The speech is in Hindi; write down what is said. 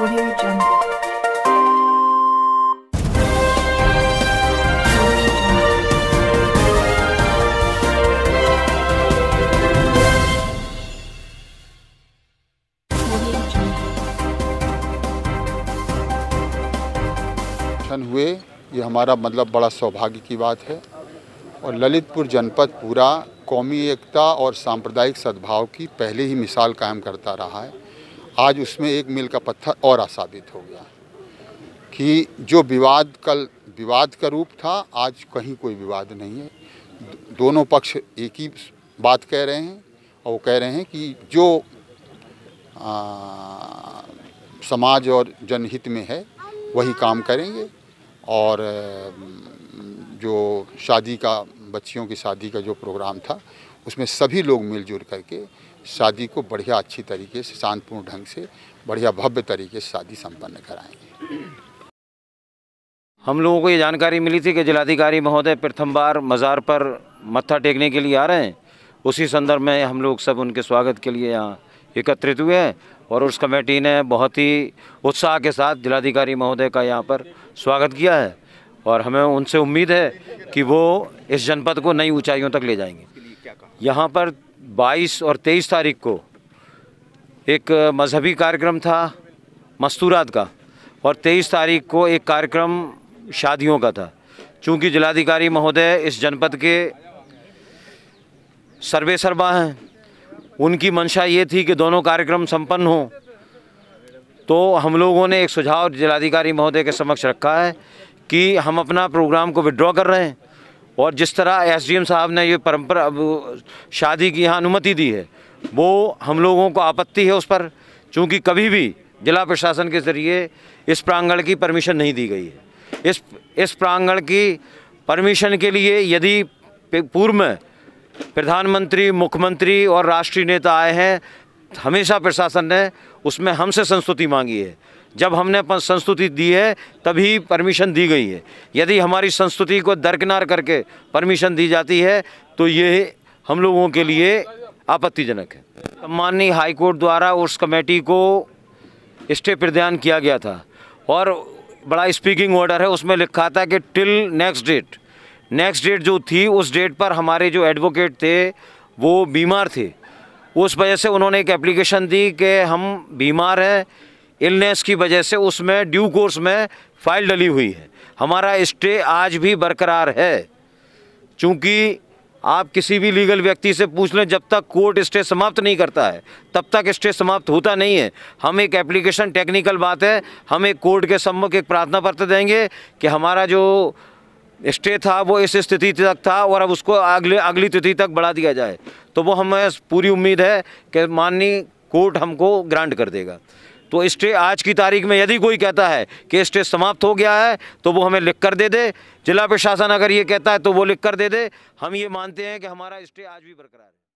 हुए ये हमारा मतलब बड़ा सौभाग्य की बात है और ललितपुर जनपद पूरा कौमी एकता और सांप्रदायिक सद्भाव की पहले ही मिसाल कायम करता रहा है आज उसमें एक मील का पत्थर और साबित हो गया कि जो विवाद कल विवाद का रूप था आज कहीं कोई विवाद नहीं है दोनों पक्ष एक ही बात कह रहे हैं और वो कह रहे हैं कि जो आ, समाज और जनहित में है वही काम करेंगे और जो शादी का बच्चियों की शादी का जो प्रोग्राम था उसमें सभी लोग मिलजुल करके शादी को बढ़िया अच्छी तरीके से शांतपूर्ण ढंग से बढ़िया भव्य तरीके से शादी संपन्न कराएंगे हम लोगों को ये जानकारी मिली थी कि जिलाधिकारी महोदय प्रथम बार मज़ार पर मत्था टेकने के लिए आ रहे हैं उसी संदर्भ में हम लोग सब उनके स्वागत के लिए यहाँ एकत्रित हुए हैं और उस कमेटी ने बहुत ही उत्साह के साथ जिलाधिकारी महोदय का यहाँ पर स्वागत किया है और हमें उनसे उम्मीद है कि वो इस जनपद को नई ऊँचाइयों तक ले जाएंगे यहाँ पर 22 और 23 तारीख को एक मजहबी कार्यक्रम था मस्तूरात का और 23 तारीख को एक कार्यक्रम शादियों का था चूँकि जिलाधिकारी महोदय इस जनपद के सर्वे सर्वा हैं उनकी मंशा ये थी कि दोनों कार्यक्रम संपन्न हों तो हम लोगों ने एक सुझाव जिलाधिकारी महोदय के समक्ष रखा है कि हम अपना प्रोग्राम को विड्रॉ कर रहे हैं और जिस तरह एसडीएम साहब ने ये परंपरा शादी की यहाँ अनुमति दी है वो हम लोगों को आपत्ति है उस पर चूँकि कभी भी जिला प्रशासन के ज़रिए इस प्रांगण की परमिशन नहीं दी गई है इस इस प्रांगण की परमिशन के लिए यदि पूर्व में प्रधानमंत्री मुख्यमंत्री और राष्ट्रीय नेता आए हैं हमेशा प्रशासन ने उसमें हमसे संस्तुति मांगी है जब हमने अपन संस्तुति दी है तभी परमिशन दी गई है यदि हमारी संस्तुति को दरकिनार करके परमिशन दी जाती है तो ये हम लोगों के लिए आपत्तिजनक है माननीय हाईकोर्ट द्वारा उस कमेटी को स्टे प्रदान किया गया था और बड़ा स्पीकिंग ऑर्डर है उसमें लिखा था कि till next date next date जो थी उस डेट पर हमारे जो एडवोकेट थे वो बीमार थे उस वजह से उन्होंने एक एप्लीकेशन दी कि हम बीमार हैं इलनेस की वजह से उसमें ड्यू कोर्स में फाइल डली हुई है हमारा स्टे आज भी बरकरार है चूँकि आप किसी भी लीगल व्यक्ति से पूछ लें जब तक कोर्ट स्टे समाप्त नहीं करता है तब तक स्टे समाप्त होता नहीं है हम एक एप्लीकेशन टेक्निकल बात है हम एक कोर्ट के सम्मुख एक प्रार्थना पत्र देंगे कि हमारा जो स्टे था वो इस स्थिति तक था और अब उसको अगले अगली तिथि तक बढ़ा दिया जाए तो वो हमें पूरी उम्मीद है कि माननीय कोर्ट हमको ग्रांट कर देगा तो स्टे आज की तारीख में यदि कोई कहता है कि स्टे समाप्त हो गया है तो वो हमें लिख कर दे दे जिला प्रशासन अगर ये कहता है तो वो लिख कर दे दे हम ये मानते हैं कि हमारा स्टे आज भी बरकरार है